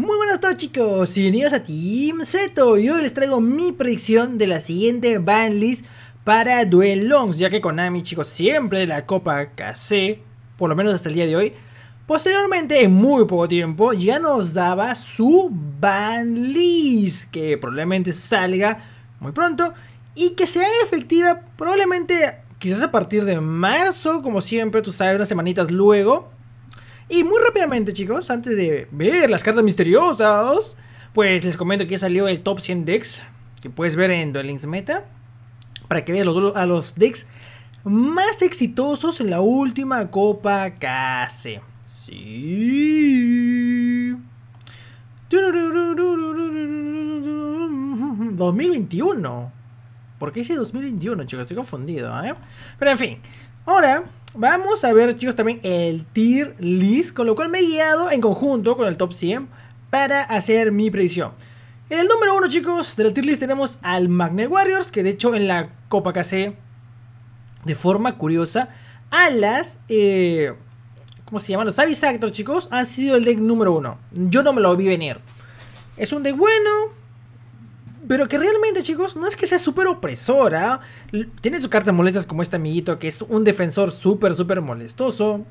Muy buenas todos chicos, bienvenidos a Team Zeto y hoy les traigo mi predicción de la siguiente list para Duel Longs, ya que Konami chicos siempre la copa KC, por lo menos hasta el día de hoy, posteriormente en muy poco tiempo ya nos daba su list que probablemente salga muy pronto y que sea efectiva probablemente quizás a partir de marzo, como siempre, tú sabes, unas semanitas luego y muy rápidamente, chicos, antes de ver las cartas misteriosas, pues les comento que ya salió el top 100 decks que puedes ver en Duel Links Meta para que veas los, a los decks más exitosos en la última Copa KC. Sí. 2021. ¿Por qué dice 2021, chicos? Estoy confundido, ¿eh? Pero en fin, ahora Vamos a ver, chicos, también el tier list, con lo cual me he guiado en conjunto con el top 100 para hacer mi predicción. En el número 1, chicos, del tier list tenemos al Magnet Warriors, que de hecho en la Copa KC, de forma curiosa, Alas, las... Eh, ¿cómo se llaman? Los Avisactor, chicos, han sido el deck número 1. Yo no me lo vi venir. Es un deck bueno, pero que realmente, chicos, no es que sea súper opresora. Tiene su carta molestas como este amiguito, que es un defensor súper, súper molestoso.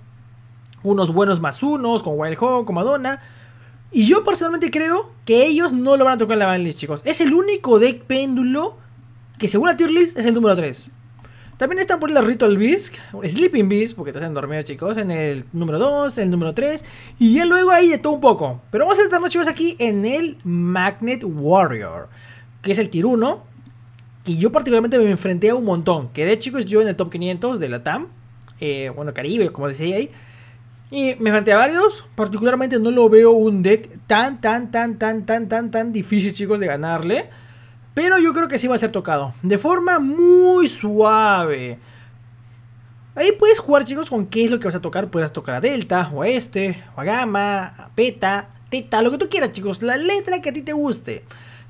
Unos buenos más unos, con Wild Hog, con Madonna. Y yo personalmente creo que ellos no lo van a tocar en la banlist, chicos. Es el único deck péndulo que según la tier list es el número 3. También están por el Ritual Beast, Sleeping Beast, porque te hacen dormir, chicos, en el número 2, el número 3, y ya luego ahí de todo un poco. Pero vamos a noche chicos, aquí en el Magnet Warrior que es el tier 1. Y yo particularmente me enfrenté a un montón. Quedé, chicos, yo en el top 500 de la TAM. Eh, bueno, Caribe, como decía ahí. Y me enfrenté a varios. Particularmente no lo veo un deck tan, tan, tan, tan, tan, tan, tan difícil, chicos, de ganarle. Pero yo creo que sí va a ser tocado. De forma muy suave. Ahí puedes jugar, chicos, con qué es lo que vas a tocar. Puedes tocar a Delta, o a este, o a Gamma, a Beta, Teta, lo que tú quieras, chicos. La letra que a ti te guste.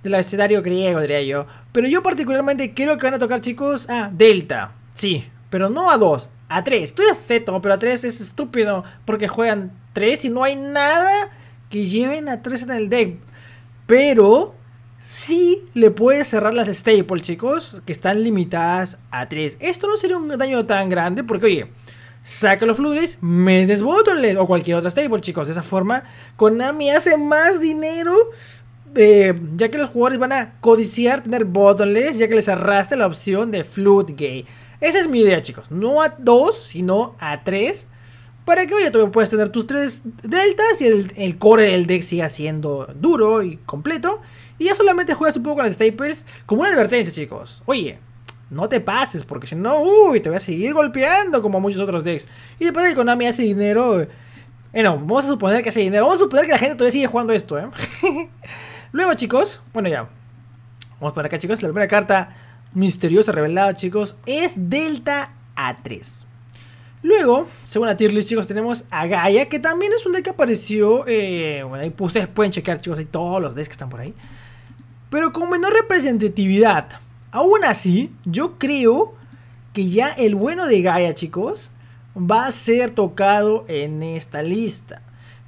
El escenario griego, diría yo. Pero yo particularmente creo que van a tocar, chicos, a Delta. Sí, pero no a 2, a 3. Tú eres Zeto, pero a 3 es estúpido porque juegan 3 y no hay nada que lleven a 3 en el deck. Pero sí le puedes cerrar las staples, chicos, que están limitadas a 3. Esto no sería un daño tan grande porque, oye, saca los fluides, me desbotonles o cualquier otra stable, chicos. De esa forma, Konami hace más dinero eh, ya que los jugadores van a codiciar tener bottomless, ya que les arrastra la opción de flood gay. Esa es mi idea, chicos. No a dos, sino a tres. Para que, oye, tú puedes tener tus tres deltas y el, core del deck siga siendo duro y completo. Y ya solamente juegas un poco con las staples como una advertencia, chicos. Oye, no te pases, porque si no, uy, te voy a seguir golpeando como muchos otros decks. Y después de que Konami hace dinero... Eh, bueno, vamos a suponer que hace dinero. Vamos a suponer que la gente todavía sigue jugando esto, ¿eh? Luego, chicos, bueno, ya. Vamos para acá, chicos. La primera carta misteriosa revelada, chicos, es Delta A3. Luego, según la tier list, chicos, tenemos a Gaia, que también es un deck que apareció. Eh, bueno, ahí ustedes pueden checar, chicos, ahí todos los decks que están por ahí. Pero con menor representatividad. Aún así, yo creo que ya el bueno de Gaia, chicos, va a ser tocado en esta lista.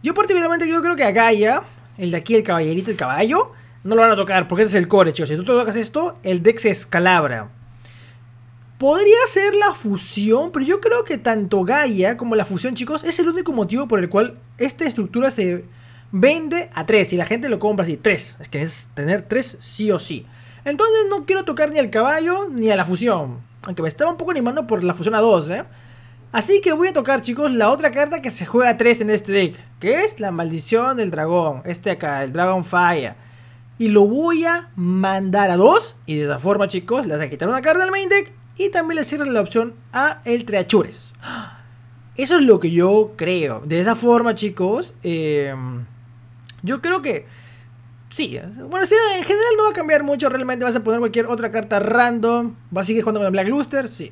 Yo particularmente yo creo que a Gaia el de aquí, el caballerito, el caballo, no lo van a tocar, porque ese es el core, chicos. Si tú tocas esto, el deck se escalabra. Podría ser la fusión, pero yo creo que tanto Gaia como la fusión, chicos, es el único motivo por el cual esta estructura se vende a 3 y la gente lo compra así, 3. Es que es tener 3 sí o sí. Entonces no quiero tocar ni al caballo ni a la fusión. Aunque me estaba un poco animando por la fusión a 2, ¿eh? Así que voy a tocar chicos la otra carta que se juega 3 en este deck, que es la maldición del dragón, este acá, el Dragon Fire. Y lo voy a mandar a 2 y de esa forma chicos les voy a quitar una carta al main deck y también le cierro la opción a el Triachures. Eso es lo que yo creo. De esa forma chicos, em, yo creo que... Sí, bueno, sí, en general no va a cambiar mucho, realmente vas a poner cualquier otra carta random, vas a seguir jugando con Black Luster, sí,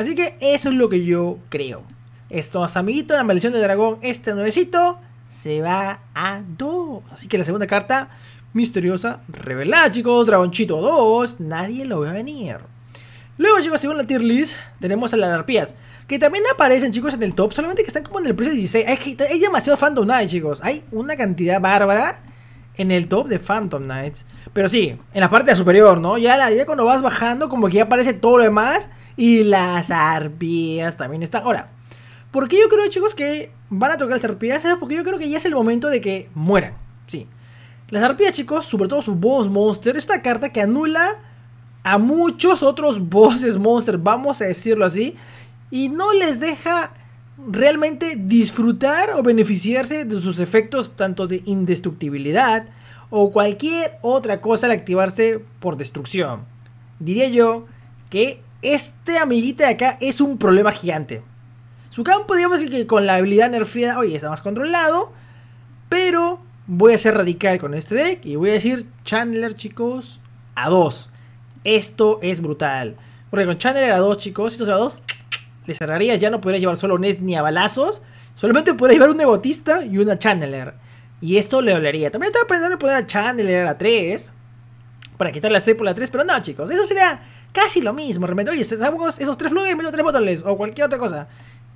Así que eso es lo que yo creo. Estos amiguitos, la maldición de dragón, este nuevecito, se va a 2. Así que la segunda carta misteriosa revelada, chicos. Dragonchito 2. Nadie lo a venir. Luego, chicos, según la tier list, tenemos a las arpías. Que también aparecen, chicos, en el top. Solamente que están como en el precio 16. Hay, demasiado Phantom Knights, chicos. Hay una cantidad bárbara en el top de Phantom Knights. Pero sí, en la parte superior, ¿no? Ya, la, ya cuando vas bajando, como que ya aparece todo lo demás. Y las arpías también están. Ahora, ¿por qué yo creo, chicos, que van a tocar las arpías? porque yo creo que ya es el momento de que mueran. Sí. Las arpías, chicos, sobre todo su boss monster, es una carta que anula a muchos otros bosses monster, vamos a decirlo así, y no les deja realmente disfrutar o beneficiarse de sus efectos tanto de indestructibilidad o cualquier otra cosa al activarse por destrucción. Diría yo que este amiguita de acá es un problema gigante. Su campo, digamos decir que con la habilidad nerfida oye, está más controlado. Pero voy a ser radical con este deck y voy a decir Chandler, chicos, a 2. Esto es brutal. Porque con Chandler a 2, chicos, estos a 2, le cerrarías. Ya no podrías llevar solo Ness ni a balazos. Solamente podrías llevar un negotista y una Chandler. Y esto le dolería. También estaba pensando en poner a Chandler a 3 para quitar las 3 3, pero no, chicos, eso sería casi lo mismo. Realmente, oye, esos tres flujos y tres botones o cualquier otra cosa.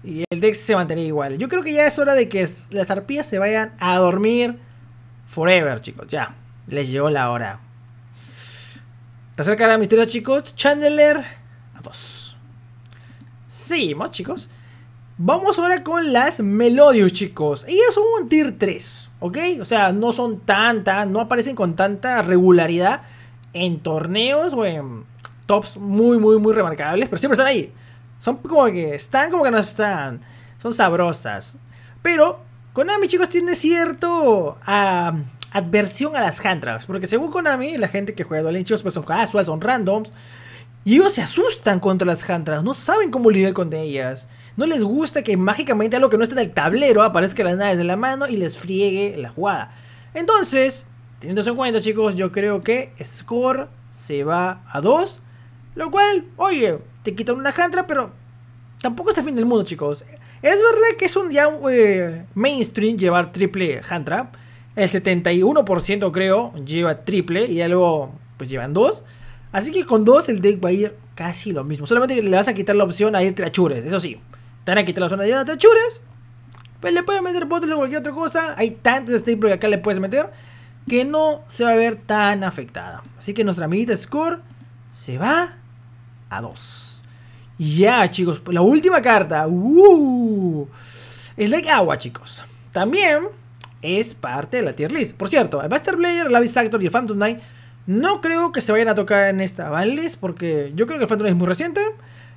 Y el deck se mantendría igual. Yo creo que ya es hora de que las arpías se vayan a dormir forever, chicos. Ya, les llegó la hora. de la misteriosa, chicos. Chandler a 2. Seguimos, chicos. Vamos ahora con las melodios chicos. Ellas son un tier 3, ¿ok? O sea, no son tanta, no aparecen con tanta regularidad en torneos o en tops muy, muy, muy remarcables, pero siempre están ahí. Son como que están como que no están. Son sabrosas. Pero Konami, chicos, tiene cierto adversión a las handtraps. Porque según Konami, la gente que juega Duel chicos... pues son casual, son randoms. Y ellos se asustan contra las handtraps, no saben cómo lidiar con ellas. No les gusta que mágicamente algo que no está en el tablero aparezca las naves de la mano y les friegue la jugada. Entonces, Teniendo chicos, yo creo que Score se va a 2. Lo cual, oye, te quitan una Hantra, pero tampoco es el fin del mundo, chicos. Es verdad que es un ya eh, mainstream llevar triple Hantra. El 71% creo lleva triple y ya luego pues llevan dos. Así que con dos el deck va a ir casi lo mismo. Solamente le vas a quitar la opción a ir Trachures, Eso sí, te van a quitar la zona de Trachures Pues le puedes meter botes o cualquier otra cosa. Hay tantos staples que acá le puedes meter que no se va a ver tan afectada. Así que nuestra amiguita Score se va a 2. Ya, chicos, la última carta. Uh, es like agua, chicos. También es parte de la tier list. Por cierto, el Buster Blader, el Abyss Actor y el Phantom Knight no creo que se vayan a tocar en esta vale list porque yo creo que el Phantom Knight es muy reciente.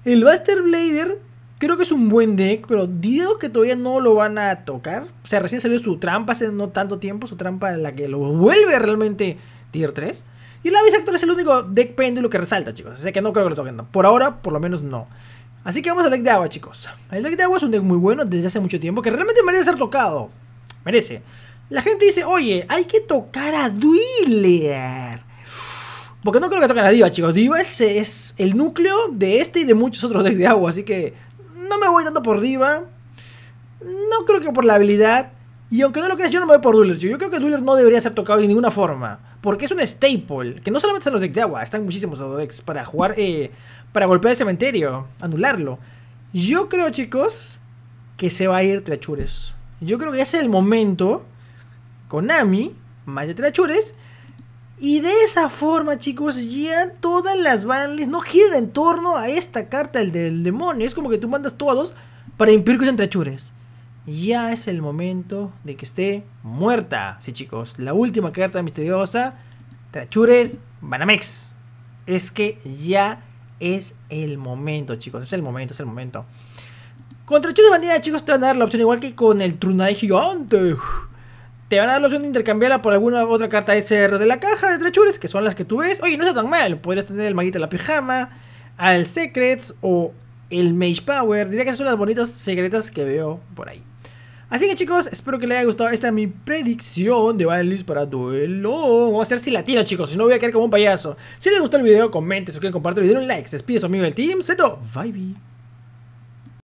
El Buster Blader Creo que es un buen deck, pero digo que todavía no lo van a tocar. O sea, recién salió su trampa hace no tanto tiempo, su trampa en la que lo vuelve realmente tier 3. Y el Abyss es el único deck péndulo que resalta, chicos. Así que no creo que lo toquen. Por ahora, por lo menos no. Así que vamos al deck de agua, chicos. El deck de agua es un deck muy bueno desde hace mucho tiempo que realmente merece ser tocado. Merece. La gente dice, oye, hay que tocar a Dwiller. Porque no creo que toquen a Diva, chicos. Diva es, es el núcleo de este y de muchos otros decks de agua. Así que no me voy tanto por Diva. No creo que por la habilidad. Y aunque no lo creas, yo no me voy por Dueler. Yo creo que Dueler no debería ser tocado de ninguna forma. Porque es un staple. Que no solamente están los decks de agua, están muchísimos decks para jugar. Eh, para golpear el cementerio. Anularlo. Yo creo, chicos, que se va a ir Triachures. Yo creo que es el momento. con Konami, más de Triachures. Y de esa forma, chicos, ya todas las banlists no giran en torno a esta carta el del demonio. Es como que tú mandas todos para impedir que se Ya es el momento de que esté muerta. Sí, chicos, la última carta misteriosa. Trachures Banamex. Es que ya es el momento, chicos. Es el momento, es el momento. Con Trachures Vanilla, chicos, te van a dar la opción igual que con el Trunade Gigante te van a dar la opción de intercambiarla por alguna otra carta SR de la caja de trechures. que son las que tú ves. Oye, no está tan mal. Podrías tener el maguito de la pijama, al Secrets o el Mage Power. Diría que esas son las bonitas secretas que veo por ahí. Así que chicos, espero que les haya gustado esta es mi predicción de Valis para duelo. Vamos a hacer si la latino chicos, si no voy a caer como un payaso. Si les gustó el video, comenten, suscriban, compartan y video, un like. Se despide su amigo del team. Seto, bye bye.